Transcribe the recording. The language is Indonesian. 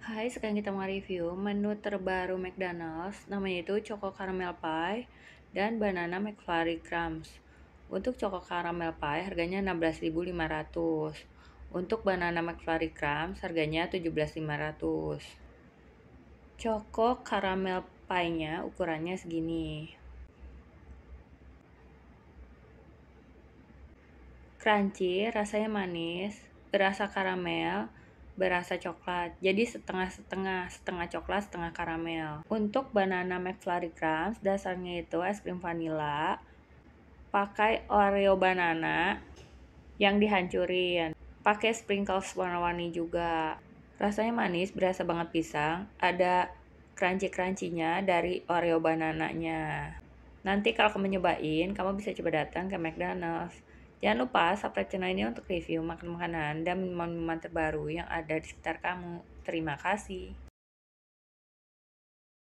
Hai, sekarang kita mau review menu terbaru McDonald's, namanya itu Choco Caramel Pie dan Banana McFlurry Crumbs. Untuk Choco Caramel Pie harganya 16.500. Untuk Banana McFlurry Crumbs harganya 17.500. Choco Caramel Pie-nya ukurannya segini. Crunchy, rasanya manis, berasa karamel, berasa coklat. Jadi setengah-setengah, setengah coklat, setengah karamel. Untuk banana McFlurry Crumbs, dasarnya itu es krim vanila, pakai Oreo banana yang dihancurin. Pakai sprinkles warna-warni juga. Rasanya manis, berasa banget pisang. Ada crunchy-crunchy-nya dari Oreo banananya. Nanti kalau kamu nyobain, kamu bisa coba datang ke McDonald's Jangan lupa subscribe channel ini untuk review makan makanan dan minuman-minuman terbaru yang ada di sekitar kamu. Terima kasih.